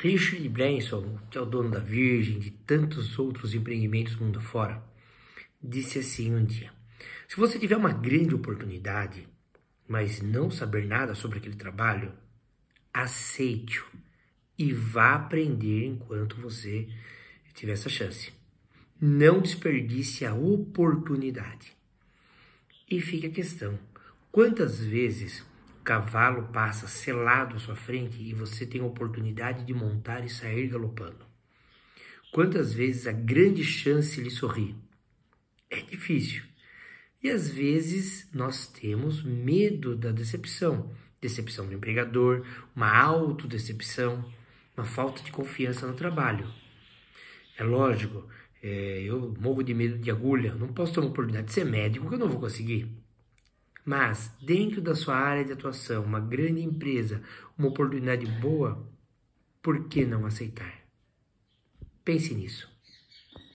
Richard Branson, que é o dono da Virgem de tantos outros empreendimentos mundo fora, disse assim um dia: Se você tiver uma grande oportunidade, mas não saber nada sobre aquele trabalho, aceite-o e vá aprender enquanto você tiver essa chance. Não desperdice a oportunidade. E fica a questão: quantas vezes cavalo passa selado à sua frente e você tem a oportunidade de montar e sair galopando. Quantas vezes a grande chance lhe sorri? É difícil. E às vezes nós temos medo da decepção. Decepção do empregador, uma autodecepção, uma falta de confiança no trabalho. É lógico, é, eu morro de medo de agulha, não posso ter uma oportunidade de ser médico que eu não vou conseguir. Mas, dentro da sua área de atuação, uma grande empresa, uma oportunidade boa, por que não aceitar? Pense nisso.